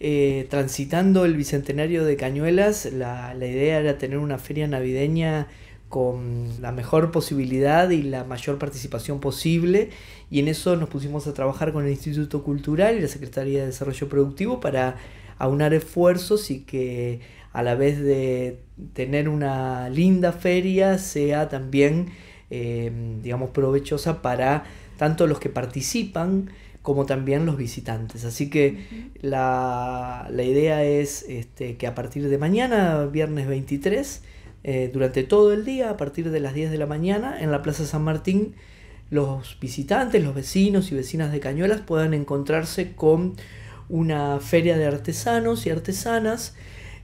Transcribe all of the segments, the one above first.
Eh, transitando el Bicentenario de Cañuelas, la, idea era tener una feria navideña con la mejor posibilidad y la mayor participación posible y en eso nos pusimos a trabajar con el Instituto Cultural y la Secretaría de Desarrollo Productivo para aunar esfuerzos y que a la vez de tener una linda feria sea también, eh, digamos, provechosa para tanto los que participan, como también los visitantes. Así que la, idea es este, que a partir de mañana, viernes 23, eh, durante todo el día, a partir de las 10 de la mañana, en la Plaza San Martín, los visitantes, los vecinos y vecinas de Cañuelas puedan encontrarse con una feria de artesanos y artesanas.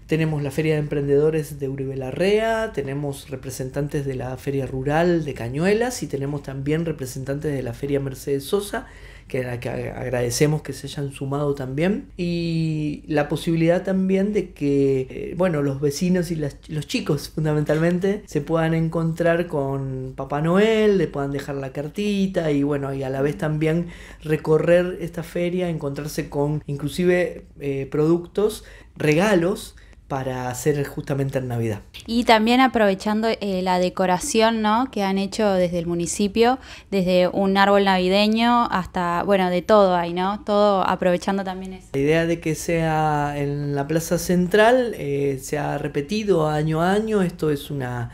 Tenemos la Feria de Emprendedores de Uribe Larrea, tenemos representantes de la Feria Rural de Cañuelas y tenemos también representantes de la Feria Mercedes Sosa que, que agradecemos que se hayan sumado también, y la posibilidad también de que, eh, bueno, los vecinos y los chicos fundamentalmente se puedan encontrar con Papá Noel, le puedan dejar la cartita y bueno, y a la vez también recorrer esta feria, encontrarse con inclusive eh, productos, regalos para hacer justamente en Navidad. Y también aprovechando eh, la decoración ¿no? que han hecho desde el municipio, desde un árbol navideño hasta, bueno, de todo ahí, ¿no? Todo aprovechando también eso. La idea de que sea en la plaza central eh, se ha repetido año a año, esto es una,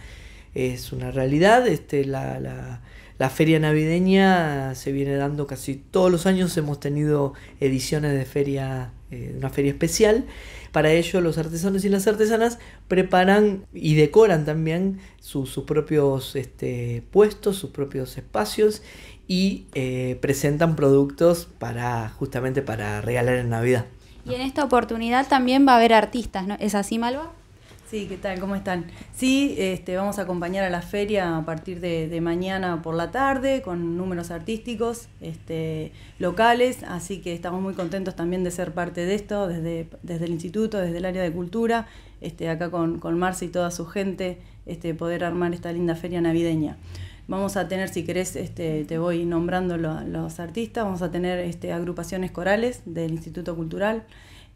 es una realidad, este, la la feria navideña se viene dando casi todos los años, hemos tenido ediciones de feria, eh, una feria especial. Para ello los artesanos y las artesanas preparan y decoran también sus propios este, puestos, sus propios espacios y eh, presentan productos para justamente para regalar en Navidad. Y en esta oportunidad también va a haber artistas, ¿no? ¿Es así, Malva? Sí, ¿qué tal? ¿Cómo están? Sí, este, vamos a acompañar a la feria a partir de, mañana por la tarde con números artísticos este, locales, así que estamos muy contentos también de ser parte de esto, desde, desde el instituto, desde el área de cultura, este, acá con, con Marcia y toda su gente, poder armar esta linda feria navideña. Vamos a tener, si querés, te voy nombrando los artistas, vamos a tener este, agrupaciones corales del Instituto Cultural.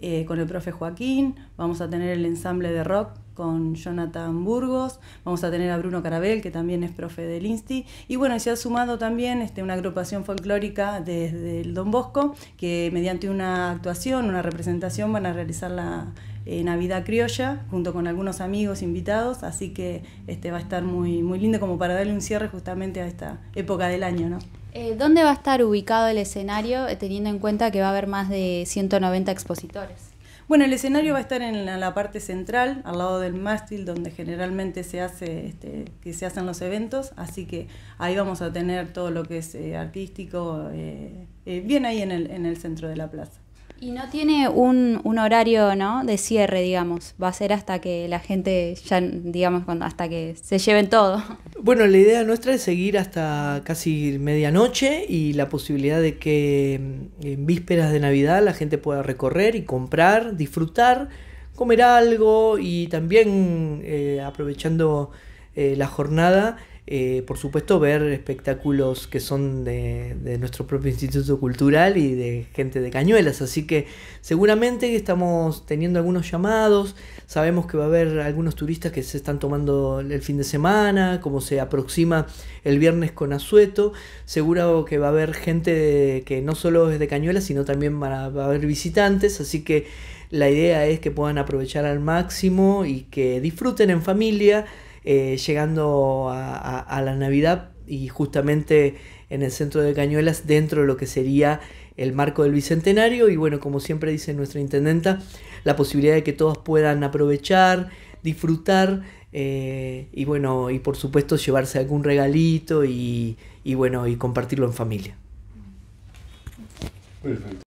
Eh, con el profe Joaquín, vamos a tener el ensamble de rock con Jonathan Burgos, vamos a tener a Bruno Carabel, que también es profe del INSTI, y bueno, se ha sumado también este, una agrupación folclórica desde el Don Bosco, que mediante una actuación, una representación, van a realizar la eh, Navidad Criolla, junto con algunos amigos invitados, así que este, va a estar muy, muy lindo como para darle un cierre justamente a esta época del año, ¿no? Eh, ¿Dónde va a estar ubicado el escenario eh, teniendo en cuenta que va a haber más de 190 expositores? Bueno, el escenario va a estar en la, parte central, al lado del mástil, donde generalmente se, hace, este, que se hacen los eventos, así que ahí vamos a tener todo lo que es eh, artístico, bien ahí en el, en el centro de la plaza. Y no tiene un, un, horario, ¿no? De cierre, digamos. Va a ser hasta que la gente ya, digamos, hasta que se lleven todo. Bueno, la idea nuestra es seguir hasta casi medianoche y la posibilidad de que mm, en vísperas de Navidad la gente pueda recorrer y comprar, disfrutar, comer algo y también eh, aprovechando eh, la jornada eh, por supuesto ver espectáculos que son de, nuestro propio instituto cultural y de gente de Cañuelas, así que seguramente estamos teniendo algunos llamados, sabemos que va a haber algunos turistas que se están tomando el fin de semana, como se aproxima el viernes con Azueto, seguro que va a haber gente que no solo es de Cañuelas, sino también va a haber visitantes, así que la idea es que puedan aprovechar al máximo y que disfruten en familia eh, llegando a, la Navidad y justamente en el centro de Cañuelas, dentro de lo que sería el marco del Bicentenario. Y bueno, como siempre dice nuestra intendenta, la posibilidad de que todos puedan aprovechar, disfrutar eh, y bueno, y por supuesto llevarse algún regalito y, y bueno, y compartirlo en familia. Perfecto.